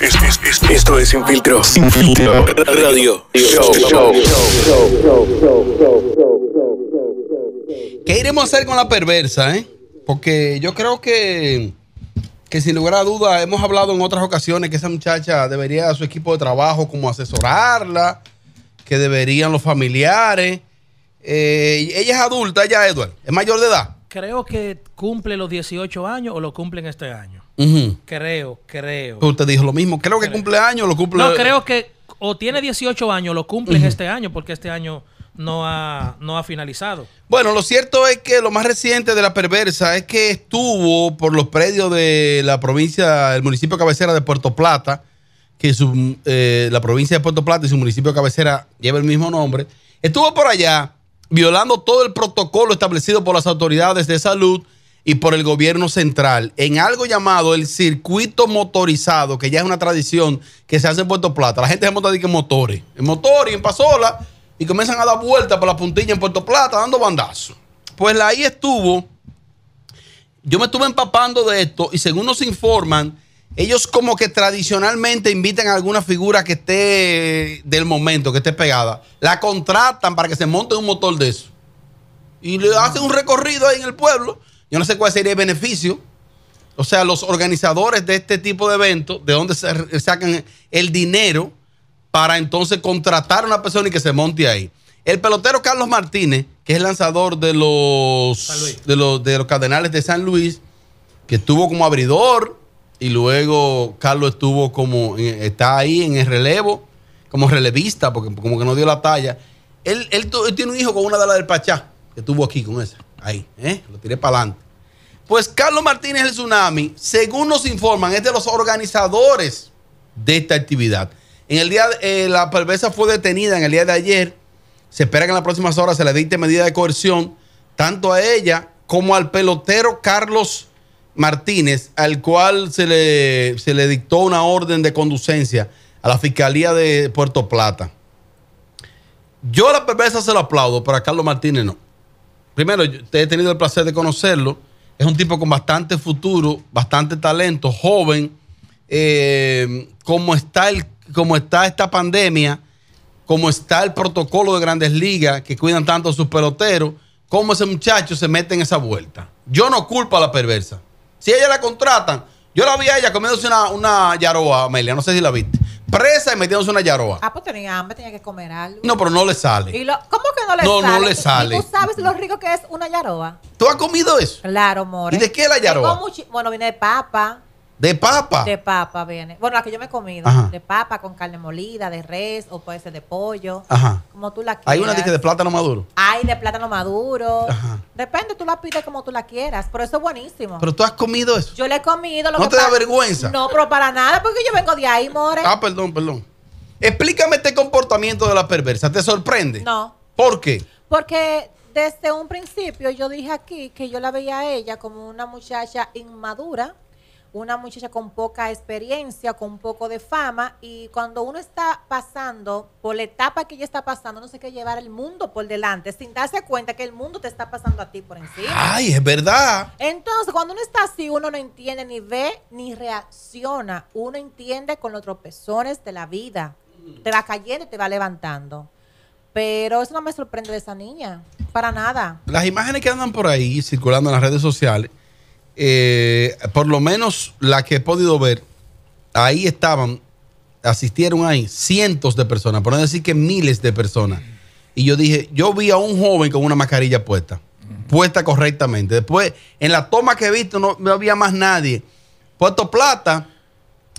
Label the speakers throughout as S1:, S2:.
S1: es, esto es Sin Radio. ¿Qué iremos a hacer con la perversa, eh? Porque yo creo que, que sin lugar a duda hemos hablado en otras ocasiones que esa muchacha debería a su equipo de trabajo como asesorarla, que deberían los familiares. Eh, ella es adulta, ya, Edward, es mayor de edad.
S2: Creo que cumple los 18 años o lo cumplen este año creo Creo, creo.
S1: Usted dijo lo mismo. Creo, que cumple años, lo cumple. No, creo
S2: que o tiene 18 años, lo cumple este año, porque este año no ha, no ha finalizado.
S1: Bueno, lo cierto es que lo más reciente de la perversa es que estuvo por los predios de la provincia, el municipio cabecera de Puerto Plata, que eh, la provincia de Puerto Plata y su municipio cabecera lleva el mismo nombre. Estuvo por allá violando todo el protocolo establecido por las autoridades de salud y por el gobierno central en algo llamado el circuito motorizado, que ya es una tradición que se hace en Puerto Plata. La gente se monta en motores, en motor y en pasola, y comienzan a dar vueltas por la puntilla en Puerto Plata, dando bandazos. Pues ahí estuvo. Yo me estuve empapando de esto y según nos informan, ellos como que tradicionalmente invitan a alguna figura que esté del momento, que esté pegada. La contratan para que se monte un motor de eso. Y le hacen un recorrido ahí en el pueblo yo no sé cuál sería el beneficio. O sea, los organizadores de este tipo de eventos, de dónde sacan el dinero para entonces contratar a una persona y que se monte ahí. El pelotero Carlos Martínez, que es el lanzador de los, de los, de Cardenales de San Luis, que estuvo como abridor y luego Carlos estuvo como, eh, está ahí en el relevo, como relevista, porque como que no dio la talla. Él, él tiene un hijo con una de las del Pachá, que estuvo aquí con esa. Ahí, ¿eh? lo tiré para adelante. Pues Carlos Martínez el tsunami, según nos informan, es de los organizadores de esta actividad. En el día, eh, la perversa fue detenida en el día de ayer. Se espera que en las próximas horas se le dicte medida de coerción tanto a ella como al pelotero Carlos Martínez, al cual se le, se le dictó una orden de conducencia a la Fiscalía de Puerto Plata. Yo a la perversa se lo aplaudo, pero a Carlos Martínez no primero, te he tenido el placer de conocerlo. Es un tipo con bastante futuro, bastante talento, joven. Eh, como, está el, está esta pandemia, como está el protocolo de grandes ligas que cuidan tanto a sus peloteros, cómo ese muchacho se mete en esa vuelta. Yo no culpo a la perversa. Si ella la contratan, yo la vi a ella comiéndose una, una yaroa, Amelia, no sé si la viste presa y metiéndose una yaroa.
S3: Ah, pues tenía hambre, tenía que comer algo. No,
S1: pero no le sale.
S3: ¿Cómo que no le sale? No, no le sale. ¿Y tú sabes lo rico que es una yaroa?
S1: ¿Tú has comido
S3: eso? Claro, more. ¿Y de qué es la yaroa? bueno, viene de papa,
S1: ¿De papa? De
S3: papa viene. Bueno, la que yo me he comido. De papa con carne molida, de res o puede ser de pollo. Ajá. Como tú la quieras. Hay una que
S1: de plátano maduro.
S3: Ay, de plátano maduro. Ajá. Depende, tú la pides como tú la quieras. Pero eso es buenísimo. Pero
S1: tú has comido
S3: eso. Yo le he comido. Lo ¿No te da vergüenza? No, pero para nada, porque yo vengo de ahí, more. Ah,
S1: perdón, perdón. Explícame este comportamiento de la perversa. ¿Te sorprende? No. ¿Por qué?
S3: Porque desde un principio yo dije aquí que yo la veía a ella como una muchacha inmadura una muchacha con poca experiencia, con poco de fama, y cuando uno está pasando por la etapa que ya está pasando, no sé qué llevar el mundo por delante, sin darse cuenta que el mundo te está pasando a ti por encima. Ay,
S1: es verdad.
S3: Entonces, cuando uno está así, uno no entiende ni ve ni reacciona. Uno entiende con los tropezones de la vida. Te va cayendo y te va levantando. Pero eso no me sorprende de esa niña, para nada.
S1: Las imágenes que andan por ahí circulando en las redes sociales eh, por lo menos la que he podido ver, ahí estaban, asistieron ahí cientos de personas, por no decir que miles de personas. Y yo dije, yo vi a un joven con una mascarilla puesta, puesta correctamente. Después, en la toma que he visto, no, había más nadie. Puerto Plata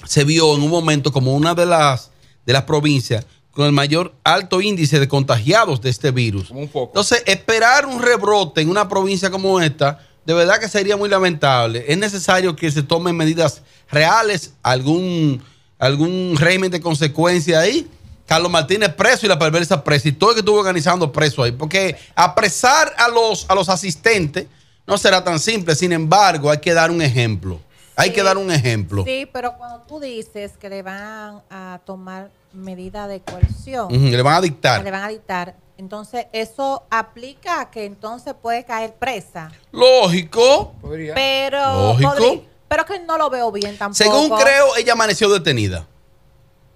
S1: se vio en un momento como una de las, de las provincias con el mayor alto índice de contagiados de este virus. Entonces, esperar un rebrote en una provincia como esta de verdad que sería muy lamentable. Es necesario que se tomen medidas reales, algún, algún régimen de consecuencia ahí. Carlos Martínez preso y la perversa presa y todo el que estuvo organizando preso ahí. Porque apresar a los, a los asistentes no será tan simple. Sin embargo, hay que dar un ejemplo. Hay que dar un ejemplo.
S3: Sí, pero cuando tú dices que le van a tomar medida de coerción. le van a dictar. Le van a dictar entonces, eso aplica a que entonces puede caer presa.
S1: Lógico.
S3: Pero, Lógico. pero que no lo veo bien tampoco. Según creo, ella
S1: amaneció detenida.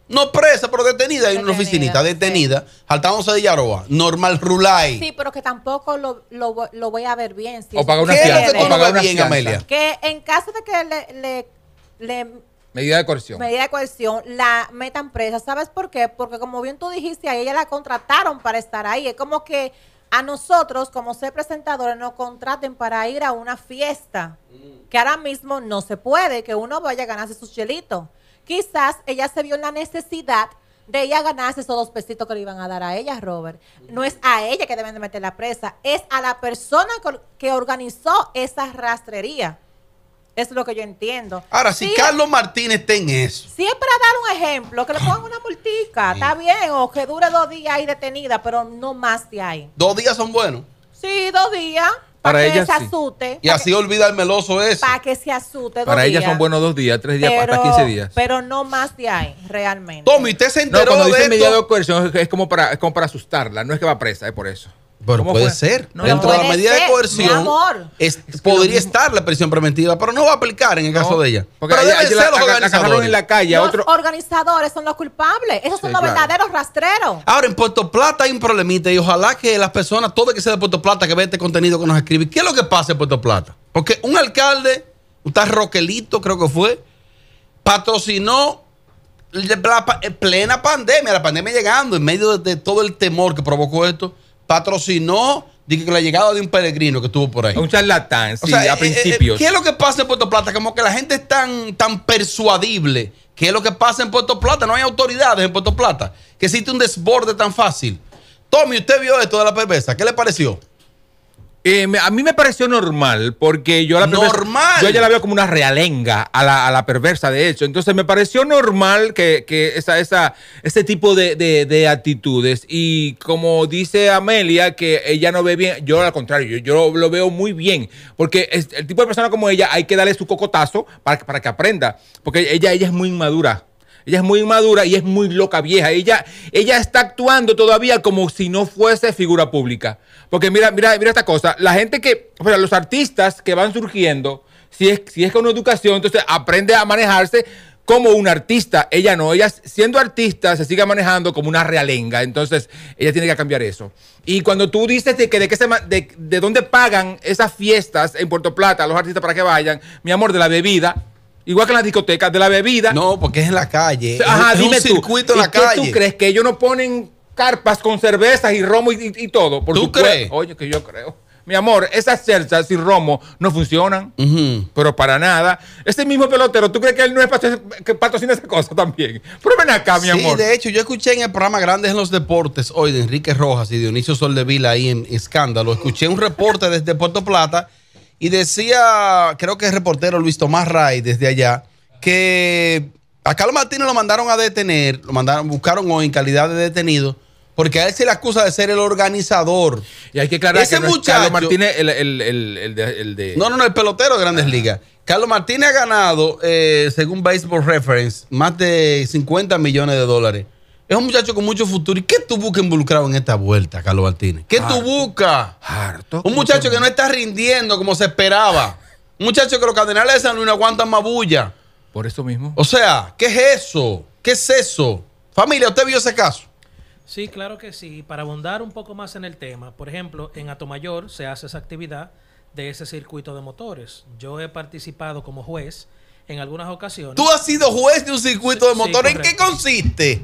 S1: No presa, pero detenida, en una oficinita, detenida. Jaltamos a Normal Rulay.
S3: Sí, pero que tampoco lo, lo, voy a ver bien. o paga una fianza. bien, Amelia? Que en caso de que le, le
S4: Medida de coerción. Medida
S3: de coerción, la metan presa. ¿Sabes por qué? Porque como bien tú dijiste, a ella la contrataron para estar ahí. Es como que a nosotros, como ser presentadores, nos contraten para ir a una fiesta, mm. que ahora mismo no se puede, que uno vaya a ganarse sus chelitos. Quizás ella se vio en la necesidad de ella ganarse esos dos pesitos que le iban a dar a ella, Robert. Mm. No es a ella que deben de meter la presa, es a la persona que organizó esa rastrería. Es lo que yo entiendo. Ahora, si, Carlos
S1: Martínez está en eso.
S3: Siempre es para dar un ejemplo, que le pongan una multica, está bien, o que dure dos días ahí detenida, pero no más de ahí.
S1: ¿Dos días son buenos?
S3: Sí, dos días. Para, que se asuste. Y así
S1: olvida el meloso eso.
S3: Para que se asute. Para días. ella son buenos
S1: dos días, tres días, pero, hasta 15 días.
S3: Pero no más de ahí, realmente.
S1: Tommy,
S4: usted se enteró cuando de dice esto? de coerción es como, para, es como para asustarla, no es que va presa, es por eso. Pero puede
S1: ser. Dentro de la medida de coerción podría estar la prisión preventiva, pero no va a aplicar en el caso de ella. Porque pero deben ser la, los organizadores. En la calle, los
S3: organizadores son los culpables. Esos son los verdaderos rastreros.
S1: Ahora, en Puerto Plata hay un problemita y ojalá que las personas, todo el que sea de Puerto Plata, que vea este contenido que nos escribe, ¿qué es lo que pasa en Puerto Plata? Porque un alcalde, un tal Roquelito creo que fue, patrocinó la, plena pandemia, la pandemia llegando en medio de todo el temor que provocó esto patrocinó dije que la llegada de un peregrino que estuvo por ahí. Un charlatán, sí, a eh, eh, principios. ¿Qué es lo que pasa en Puerto Plata? Como que la gente es tan, tan persuadible. ¿Qué es lo que pasa en Puerto Plata? No hay autoridades en Puerto Plata. Que existe un desborde tan fácil. Tommy, usted vio esto de la perversa. ¿Qué le pareció? Eh, a mí me pareció normal, porque yo la perversa, normal. yo ya la veo como
S4: una realenga a la, a la, perversa, de hecho. Entonces me pareció normal que, esa, esa, ese tipo de, actitudes. Y como dice Amelia, que ella no ve bien, yo al contrario, yo, yo lo veo muy bien. Porque el tipo de persona como ella hay que darle su cocotazo para, para que aprenda. Porque ella, ella es muy inmadura. Ella es muy inmadura y es muy loca vieja. Ella, ella está actuando todavía como si no fuese figura pública. Porque mira, mira, mira esta cosa. La gente que, o los artistas que van surgiendo, si es, si es con educación, entonces aprende a manejarse como un artista. Ella no, ella siendo artista se sigue manejando como una realenga. Entonces, ella tiene que cambiar eso. Y cuando tú dices de que de, qué se, de, de dónde pagan esas fiestas en Puerto Plata, los artistas para que vayan, mi amor, de la bebida, Igual que en las discotecas, de la bebida. No,
S1: porque es en la calle. Ajá, dime un tú, circuito
S4: en la ¿y ¿Qué tú crees que ellos no ponen carpas con cervezas y romo y, todo? Porque ¿Tú crees? Oye, que yo creo. Mi amor, esas cervezas y romo no funcionan, pero para nada. Ese mismo pelotero, ¿tú crees que él no es patrocina esa cosa también? Pero acá, mi amor. Sí, de
S1: hecho, yo escuché en el programa Grandes en los Deportes hoy de Enrique Rojas y Dionisio Soldevila ahí en Escándalo. Escuché un reporte desde Puerto Plata y decía, creo que el reportero Luis Tomás Ray desde allá, que a Carlos Martínez lo mandaron a detener, lo mandaron, buscaron hoy en calidad de detenido. Porque a él se le acusa de ser el organizador. Y hay que aclarar que Carlos Martínez, el, de, el, de, No, no, el pelotero de Grandes Ligas. Carlos Martínez ha ganado, eh, según Baseball Reference, más de 50 millones de dólares es un muchacho con mucho futuro. ¿Y qué tú buscas involucrado en esta vuelta, Carlos Martínez? ¿Qué tú buscas? Harto, un muchacho que no está rindiendo como se esperaba. Un muchacho que los cardenales de San Luis no aguantan más bulla. Por eso mismo. O sea, ¿qué es eso? ¿Qué es eso? Familia, ¿usted vio ese caso?
S2: Sí, claro que sí. Para abundar un poco más en el tema, por ejemplo, en Atomayor se hace esa actividad de ese circuito de motores. Yo he participado como juez en algunas ocasiones. Tú has sido juez
S1: de un circuito de motores. ¿En qué consiste?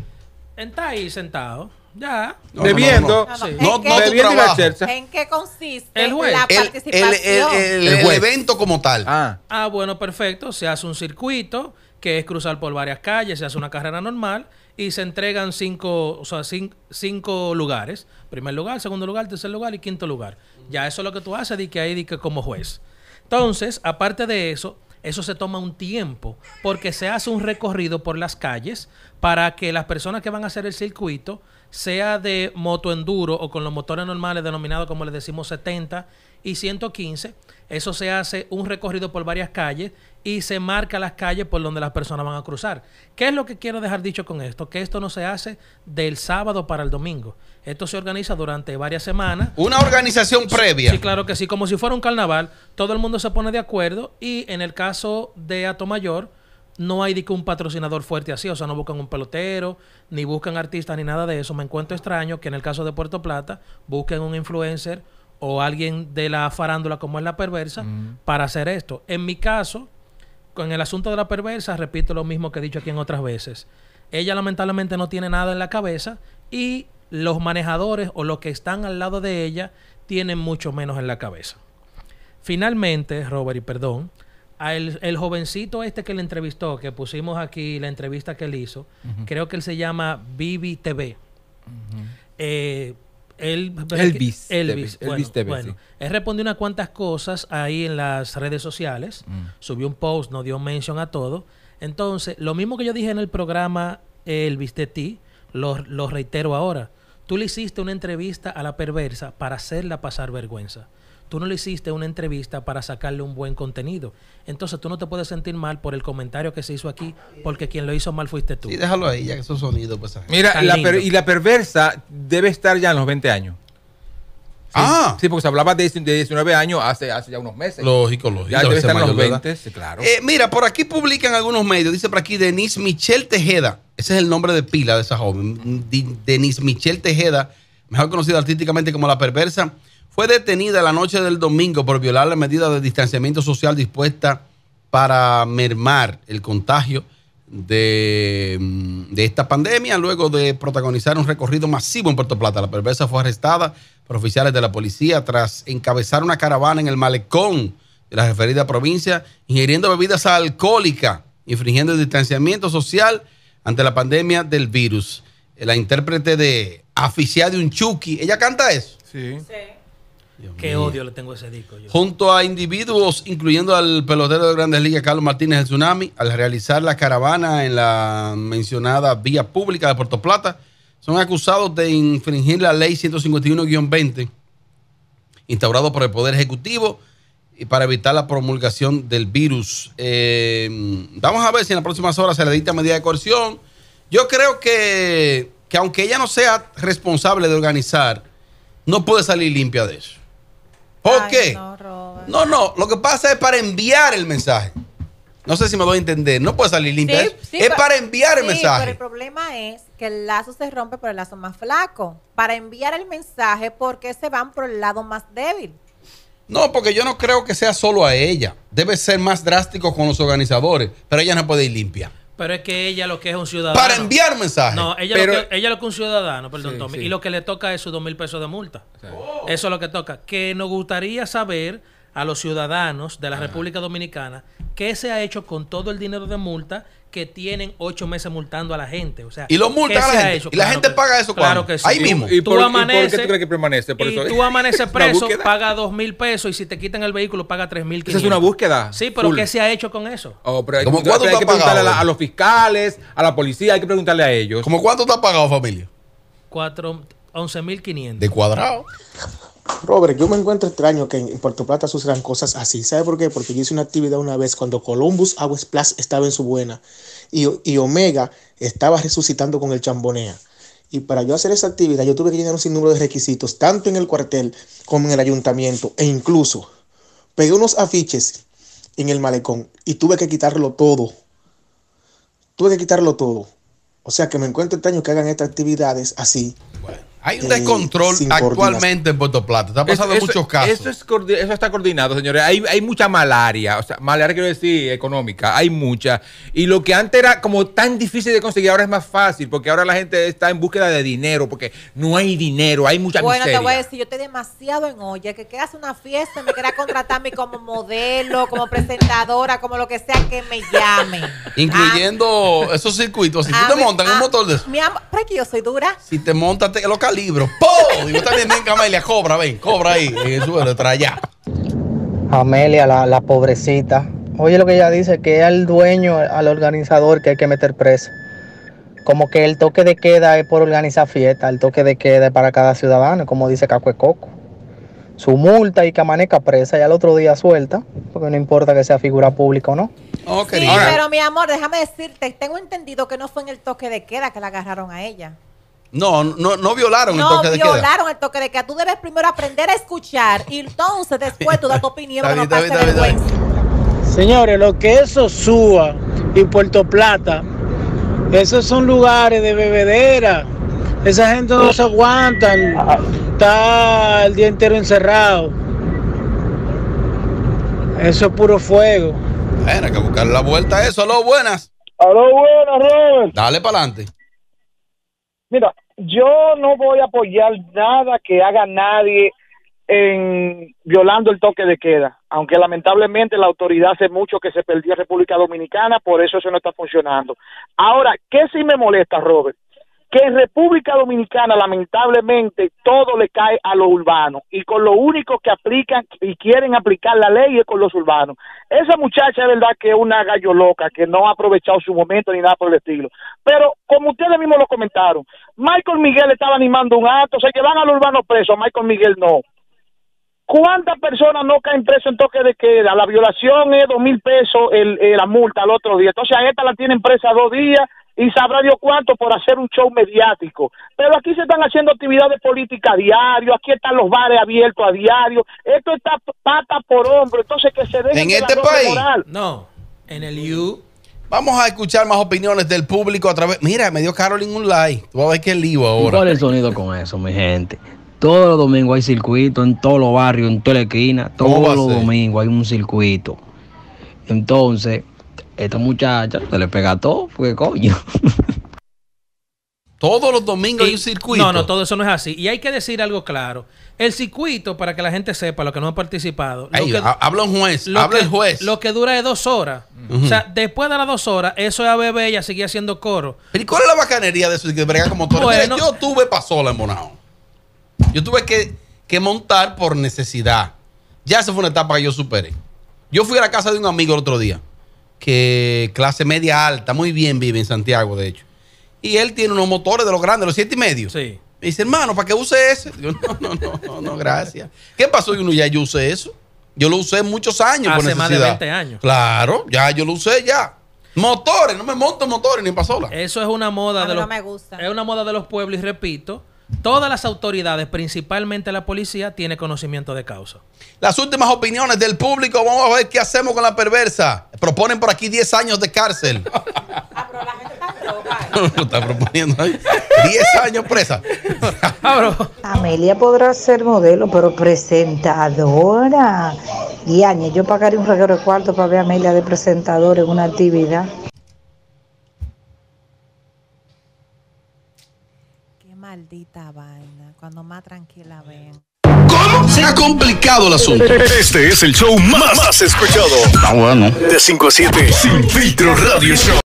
S1: Está ahí sentado.
S2: Ya. debiendo. No, no, no ¿En qué
S3: consiste el la
S1: participación?
S2: El,
S1: evento como tal.
S3: Ah.
S2: ah. bueno, perfecto. Se hace un circuito que es cruzar por varias calles, se hace una carrera normal y se entregan cinco, o sea, cinco, cinco, lugares. Primer lugar, segundo lugar, tercer lugar y quinto lugar. Ya eso es lo que tú haces, di que ahí di que como juez. Entonces, aparte de eso, eso se toma un tiempo porque se hace un recorrido por las calles para que las personas que van a hacer el circuito, sea de moto enduro o con los motores normales denominados como les decimos 70 y 115, eso se hace un recorrido por varias calles y se marca las calles por donde las personas van a cruzar. ¿Qué es lo que quiero dejar dicho con esto? Que esto no se hace del sábado para el domingo. Esto se organiza durante varias semanas. Una organización previa. Sí, claro que sí, como si fuera un carnaval, todo el mundo se pone de acuerdo y en el caso de Atomayor no hay de que un patrocinador fuerte así, o sea, no buscan un pelotero, ni buscan artistas, ni nada de eso. Me encuentro extraño que en el caso de Puerto Plata busquen un influencer o alguien de la farándula como es la perversa para hacer esto. En mi caso, con el asunto de la perversa, repito lo mismo que he dicho aquí en otras veces. Ella lamentablemente no tiene nada en la cabeza y los manejadores o los que están al lado de ella tienen mucho menos en la cabeza. Finalmente, Robert, y perdón, el, el, jovencito este que le entrevistó, que pusimos aquí la entrevista que él hizo, creo que él se llama Vivi TV. Eh, él, Elvis. Elvis, TV, Él respondió unas cuantas cosas ahí en las redes sociales. Mm. Subió un post, no dio mention a todo. Entonces, lo mismo que yo dije en el programa Elvis de ti, lo, lo reitero ahora. Tú le hiciste una entrevista a la perversa para hacerla pasar vergüenza tú no le hiciste una entrevista para sacarle un buen contenido. Entonces tú no te puedes sentir mal por el comentario que se hizo aquí, porque quien lo hizo mal fuiste tú. Y déjalo ahí, ya que son sonidos pues, Mira,
S4: y la perversa debe estar ya en los 20 años. ah.
S1: Sí, porque se hablaba de, 19 años hace, ya unos meses.
S4: Lógico, lógico. Ya debe estar en los 20, claro.
S1: Eh, mira, por aquí publican algunos medios. Dice por aquí Denise Michelle Tejeda. Ese es el nombre de pila de esa joven. Denise Michelle Tejeda, mejor conocida artísticamente como La Perversa fue detenida la noche del domingo por violar la medida de distanciamiento social dispuesta para mermar el contagio mm, de, esta pandemia, luego de protagonizar un recorrido masivo en Puerto Plata. La perversa fue arrestada por oficiales de la policía tras encabezar una caravana en el malecón de la referida provincia, ingiriendo bebidas alcohólicas, infringiendo el distanciamiento social ante la pandemia del virus. La intérprete de Aficiada de un Chucky, ¿ella canta eso? Sí. sí. Qué odio le tengo a ese disco. Junto a individuos, incluyendo al pelotero de Grandes Ligas Carlos Martínez el Tsunami, al realizar la caravana en la mencionada vía pública de Puerto Plata, son acusados de infringir la ley 151-20, instaurado por el Poder Ejecutivo y para evitar la promulgación del virus. Eh, vamos a ver si en las próximas horas se le dicta medida de coerción. Yo creo que, que aunque ella no sea responsable de organizar, no puede salir limpia de eso. ¿Por qué? No, no, lo que pasa es para enviar el mensaje. No sé si me voy a entender. No puede salir limpia. es para enviar el mensaje. Pero el
S3: problema es que el lazo se rompe por el lazo más flaco. Para enviar el mensaje, porque se van por el lado más débil?
S1: No, porque yo no creo que sea solo a ella. Debe ser más drástico con los organizadores. Pero ella no puede ir limpia.
S2: Pero es que ella lo que es un ciudadano. Para enviar mensajes. No, ella, lo, que, ella lo que es un ciudadano, perdón, Tommy. Y lo que le toca es sus dos mil pesos de multa. Eso es lo que toca. Que nos gustaría saber a los ciudadanos de la República Dominicana qué se ha hecho con todo el dinero de multa que tienen ocho meses multando a la gente. O sea, y los la gente. Y la gente paga eso claro que sí. Ahí mismo. ¿Y, tú por, qué tú crees que permanece? Por y tú amaneces preso, paga dos mil pesos y si te quitan el vehículo, paga tres mil. Esa es una búsqueda.
S4: Sí, pero ¿qué se
S2: ha hecho con eso?
S4: Oh, pero hay, pagado, a, los fiscales, a la policía, hay que preguntarle a ellos. ¿Cómo cuánto te ha pagado, familia?
S2: Cuatro, once mil quinientos. De cuadrado.
S4: Robert, yo me encuentro extraño que en Puerto Plata sucedan cosas así. ¿Sabe por qué? Porque yo hice una actividad una vez cuando Columbus Aguas Plus estaba en su buena y, y, Omega estaba resucitando con el chambonea. Y para yo hacer esa actividad, yo tuve que llenar un sinnúmero de requisitos, tanto en el cuartel como en el ayuntamiento. E incluso pegué unos afiches en el malecón y tuve que quitarlo todo. Tuve que quitarlo todo. O sea que me encuentro extraño que
S1: hagan estas actividades así. Hay un eh, descontrol actualmente en Puerto Plata. Está pasando muchos casos.
S4: Eso, está coordinado, señores. Hay, mucha malaria. O sea, malaria quiero decir económica. Hay mucha. Y lo que antes era como tan difícil de conseguir, ahora es más fácil. Porque ahora la gente está en búsqueda de dinero. Porque no hay dinero. Hay mucha bueno, miseria. Bueno, te voy a
S3: decir, yo estoy demasiado en olla. Que quieras una fiesta, me quieras contratarme como modelo, como presentadora, como lo que sea que me llame.
S1: Incluyendo ah. esos circuitos. Si tú ah, te montas en un ah, motor de eso.
S3: Mi yo soy dura.
S1: Si te montas, te local libro. ¡Po! vos también ven, Amelia, cobra, ven, cobra ahí, Y suelo,
S2: Amelia, la, la pobrecita. Oye lo que ella dice, que al dueño, al organizador que hay que meter preso. Como que el toque de queda es por organizar fiesta, el toque de queda es para cada ciudadano, como dice Caco Coco. Su multa y que amanezca presa y al otro día suelta, porque no importa que sea figura pública o no.
S1: Okay. pero
S3: mi amor, déjame decirte, tengo entendido que no fue en el toque de queda que la agarraron a ella.
S1: No, no, no violaron el toque de queda. No violaron
S3: el toque de queda. Tú debes primero aprender a escuchar y entonces después tú das tu opinión
S1: Señores, lo que es
S2: Osúa y Puerto Plata, esos son lugares de bebedera. Esa gente no se aguanta Está el día entero encerrado.
S1: Eso es puro fuego. Bueno, hay que buscar la vuelta a eso. Aló, buenas. Aló, buenas, Dale para adelante.
S4: Mira, yo no voy a apoyar nada que haga nadie en violando el toque de queda, aunque lamentablemente la autoridad hace mucho que se perdió República Dominicana, por eso eso no está funcionando. Ahora, ¿qué sí me molesta, Robert? que en República Dominicana lamentablemente todo le cae a los urbanos y con lo único que aplican y quieren aplicar la ley es con los urbanos. Esa muchacha es verdad que es una gallo loca que no ha aprovechado su momento ni nada por el estilo. Pero como ustedes mismos lo comentaron, Michael Miguel estaba animando un acto, se llevan a los urbanos presos, Michael Miguel no. ¿Cuántas personas no caen preso en toque de queda? La violación es dos mil pesos el, eh, la multa al otro día. Entonces a esta la tienen presa dos días y sabrá Dios cuánto por hacer un show mediático. Pero aquí se están haciendo actividades políticas a diario, aquí están los bares abiertos a diario,
S2: esto está pata por hombro, entonces que se
S4: deje... En este país.
S1: No, en el U. Vamos a escuchar más opiniones del público a través... Mira, me dio Carolyn un like, tú a ver qué lío ahora. ¿Cuál es
S2: el sonido con eso, mi gente? Todos los domingos hay circuito, en todos los barrios, en toda la esquina, todos los domingos hay un circuito. Entonces esta muchacha se le pega todo, porque coño. Todos los domingos hay un circuito. No, no, todo eso no es así. Y hay que decir algo claro. El circuito, para que la gente sepa, lo que no ha participado.
S1: habla un juez, habla el
S2: juez. Lo que dura es dos horas. O sea, después de las dos horas, eso ya bebé, ella seguía haciendo coro.
S1: y cuál es la bacanería de eso? Que como todo. yo tuve pasola en Yo tuve que, que montar por necesidad. Ya esa fue una etapa que yo superé. Yo fui a la casa de un amigo el otro día que clase media alta, muy bien vive en Santiago, de hecho. Y él tiene unos motores de los grandes, los siete y medio. Sí. Me dice, hermano, ¿para qué use ese? Yo, no, no, no, no, gracias. ¿Qué pasó? Yo, uno ya yo usé eso. Yo lo usé muchos años. Hace más de 20 años. Claro, ya yo lo usé ya. Motores, no me monto motores ni pasola. Eso es una moda de los.
S2: Es una moda de los pueblos, y repito Todas las autoridades, principalmente la policía, tiene conocimiento de
S1: causa. Las últimas opiniones del público, vamos a ver qué hacemos con la perversa. Proponen por aquí 10 años de cárcel. Lo ah, la gente está 10 ¿eh? años presa.
S3: Ah, Amelia podrá ser modelo, pero presentadora. Y yo pagaré un regalo de cuarto para ver a Amelia de presentadora en una actividad. maldita vaina. Cuando más tranquila ven. ¿Cómo? Se ha
S1: complicado el asunto. Este es el show más, más escuchado. Está ah, bueno. De 5 a 7.
S4: Sin filtro radio show.